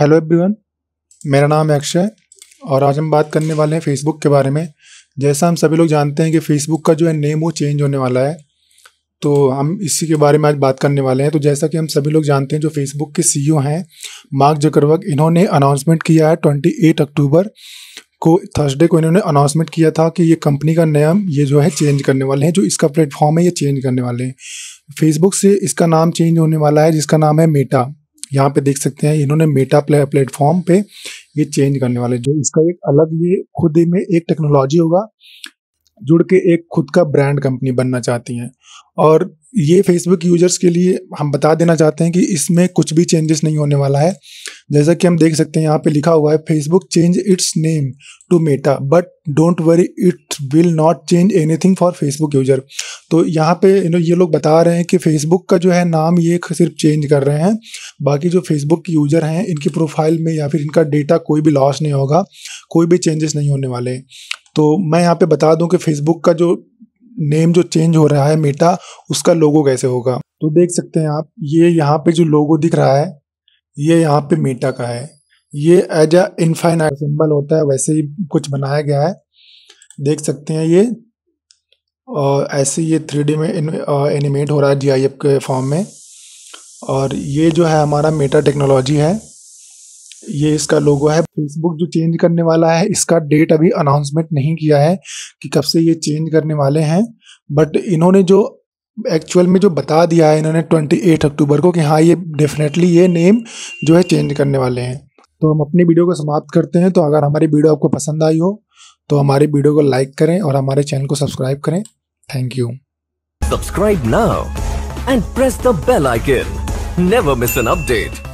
hello everyone मेरा नाम है अक्षय और आज हम बात करने वाले हैं फेसबुक के बारे में जैसा हम सभी लोग जानते हैं कि फेसबुक का जो है नेम वो चेंज होने वाला है तो हम इसी के बारे में आज बात करने वाले हैं तो जैसा कि हम सभी लोग जानते हैं जो फेसबुक के सीईओ हैं मार्क जकरवक इन्होंने अनाउंसमेंट किया है ट्वेंटी एट अक्टूबर को थर्सडे को इन्होंने अनाउंसमेंट किया था कि ये कंपनी का नेम ये जो है चेंज करने वाले हैं जो इसका प्लेटफॉर्म है ये चेंज करने वाले हैं फेसबुक से इसका नाम चेंज होने वाला है जिसका नाम है मेटा यहाँ पे देख सकते हैं इन्होंने मेटा प्ले, प्लेटफॉर्म पे ये चेंज करने वाले जो इसका एक अलग ये खुद में एक टेक्नोलॉजी होगा जुड़ के एक खुद का ब्रांड कंपनी बनना चाहती हैं और ये फेसबुक यूजर्स के लिए हम बता देना चाहते हैं कि इसमें कुछ भी चेंजेस नहीं होने वाला है जैसा कि हम देख सकते हैं यहाँ पे लिखा हुआ है Facebook change its name to Meta but don't worry it will not change anything for Facebook user तो यहाँ पे यू नो ये लोग बता रहे हैं कि फेसबुक का जो है नाम ये सिर्फ चेंज कर रहे हैं बाकी जो फेसबुक के यूजर हैं इनकी प्रोफाइल में या फिर इनका डेटा कोई भी लॉस नहीं होगा कोई भी चेंजेस नहीं होने वाले तो मैं यहाँ पे बता दूं कि फेसबुक का जो नेम जो चेंज हो रहा है मेटा उसका लोगो कैसे होगा तो देख सकते हैं आप ये यहाँ पे जो लोगो दिख रहा है ये यहाँ पे मेटा का है ये एज अ इनफाइनाइट सिंबल होता है वैसे ही कुछ बनाया गया है देख सकते हैं ये और ऐसे ये थ्री में एनिमेट हो रहा है जी के फॉर्म में और ये जो है हमारा मेटा टेक्नोलॉजी है ये इसका लोगो है फेसबुक जो चेंज करने वाला है इसका डेट अभी अनाउंसमेंट नहीं किया है कि कब से ये चेंज करने वाले हैं बट इन्होंने जो एक्चुअल में जो बता दिया है इन्होंने 28 अक्टूबर को कि हाँ ये डेफिनेटली ये नेम जो है चेंज करने वाले हैं तो हम अपनी वीडियो को समाप्त करते हैं तो अगर हमारी वीडियो आपको पसंद आई हो तो हमारी वीडियो को लाइक करें और हमारे चैनल को सब्सक्राइब करें thank you subscribe now and press the bell icon never miss an update